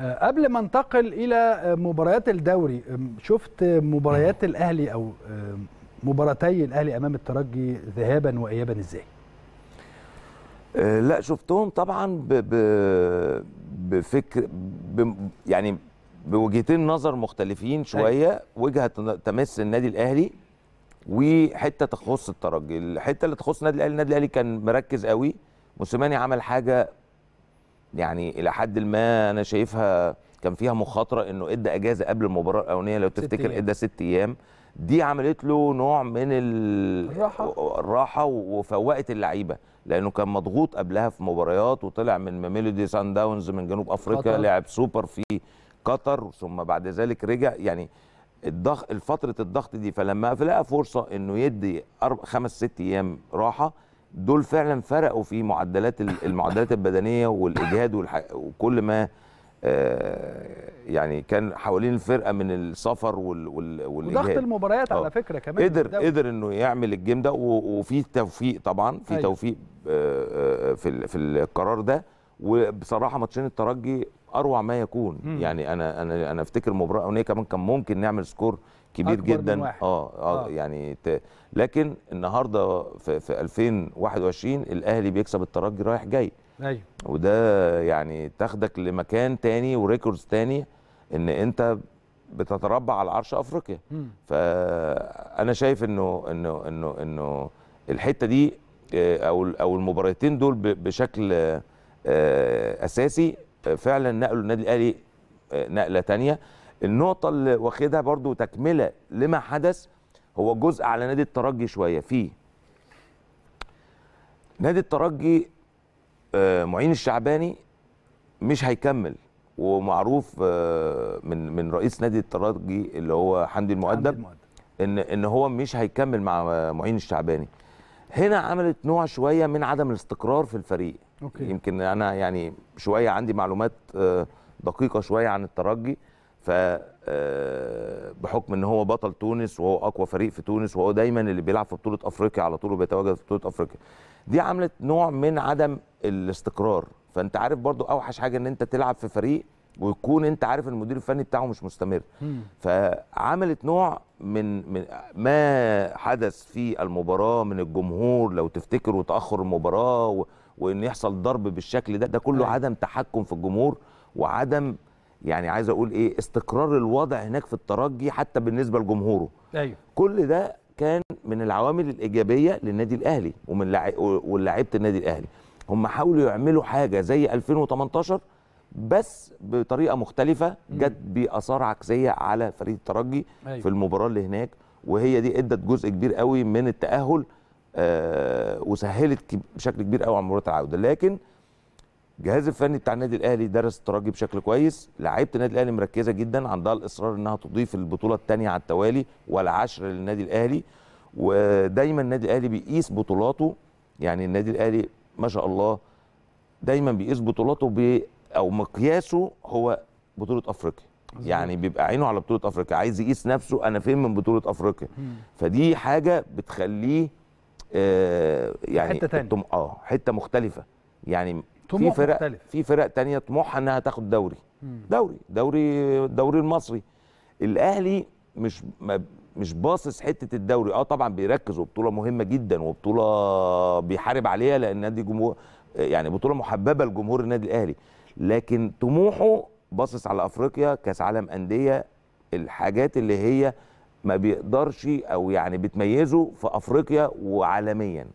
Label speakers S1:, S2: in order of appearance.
S1: قبل ما انتقل الى مباريات الدوري شفت مباريات الاهلي او مباراتي الاهلي امام الترجي ذهابا وايابا ازاي أه، لا شفتهم طبعا ب ب بفكر ب يعني بوجهتين نظر مختلفين شويه وجهه تمس النادي الاهلي وحته تخص الترجي الحته اللي تخص النادي الاهلي النادي الاهلي كان مركز قوي موسيماني عمل حاجه يعني الى حد ما انا شايفها كان فيها مخاطره انه ادى اجازه قبل المباراه الاولانيه لو تفتكر ادى ست ايام دي عملت له نوع من الراحه الراحه وفوقت اللعيبه لانه كان مضغوط قبلها في مباريات وطلع من ميلودي سان داونز من جنوب افريقيا لعب سوبر في قطر ثم بعد ذلك رجع يعني الضغط فتره الضغط دي فلما لقى فرصه انه يدي خمس ست ايام راحه دول فعلا فرقوا في معدلات المعدلات البدنيه والاجهاد وكل ما آه، يعني كان حوالين الفرقه من السفر والاجهاد وضغط المباريات على آه. فكره كمان قدر قدر انه يعمل الجيم ده وفي توفيق طبعا في أيوه. توفيق آه، في في القرار ده وبصراحه ماتشين الترجي اروع ما يكون مم. يعني انا انا انا افتكر مباراه اونيه كمان كان ممكن نعمل سكور كبير جدا من آه, اه اه يعني ت... لكن النهارده في, في 2021 الاهلي بيكسب الترجي رايح جاي ايوه وده يعني تاخدك لمكان تاني وريكوردز تاني ان انت بتتربع على عرش افريقيا مم. فانا شايف انه انه انه انه الحته دي آه، او او المباراتين دول بشكل آه، اساسي فعلا نقلوا النادي الاهلي آه، نقله ثانيه النقطه اللي واخدها برضو تكمله لما حدث هو جزء على نادي الترجي شويه فيه نادي الترجي آه، معين الشعباني مش هيكمل ومعروف آه، من من رئيس نادي الترجي اللي هو حمدي المؤدب ان ان هو مش هيكمل مع معين الشعباني هنا عملت نوع شويه من عدم الاستقرار في الفريق أوكي. يمكن انا يعني شويه عندي معلومات آه، دقيقه شويه عن الترجي ف آه، بحكم ان هو بطل تونس وهو اقوى فريق في تونس وهو دايما اللي بيلعب في بطوله افريقيا على طول وبيتواجد في بطوله افريقيا دي عملت نوع من عدم الاستقرار فانت عارف برضو اوحش حاجه ان انت تلعب في فريق ويكون انت عارف المدير الفني بتاعه مش مستمر فعملت نوع من, من ما حدث في المباراه من الجمهور لو تفتكر وتاخر المباراه و وان يحصل ضرب بالشكل ده ده كله أيوة. عدم تحكم في الجمهور وعدم يعني عايز اقول ايه استقرار الوضع هناك في الترجي حتى بالنسبه لجمهوره ايوه كل ده كان من العوامل الايجابيه للنادي الاهلي ومن ولاعيبه النادي الاهلي هم حاولوا يعملوا حاجه زي 2018 بس بطريقه مختلفه جت باثار عكسيه على فريق الترجي أيوة. في المباراه اللي هناك وهي دي ادت جزء كبير قوي من التاهل آه، وسهلت بشكل كبير قوي على مباراه العوده لكن الجهاز الفني بتاع النادي الاهلي درس الترجي بشكل كويس لعيبه النادي الاهلي مركزه جدا عندها الاصرار انها تضيف البطوله الثانيه على التوالي والعشر للنادي الاهلي ودايما النادي الاهلي بيقيس بطولاته يعني النادي الاهلي ما شاء الله دايما بيقيس بطولاته ب او مقياسه هو بطوله افريقيا يعني بيبقى عينه على بطوله افريقيا عايز يقيس نفسه انا فين من بطوله افريقيا فدي حاجه بتخليه آه، يعني حته ثانيه اه حته مختلفه يعني في فرق مختلف. في فرق تانية طموحها انها تاخد دوري مم. دوري دوري الدوري المصري الاهلي مش مش باصص حته الدوري اه طبعا بيركز وبطوله مهمه جدا وبطوله بيحارب عليها لان نادي جمهور يعني بطوله محببه لجمهور النادي الاهلي لكن طموحه باصص على افريقيا كاس عالم انديه الحاجات اللي هي ما بيقدرش او يعني بتميزه في افريقيا وعالميا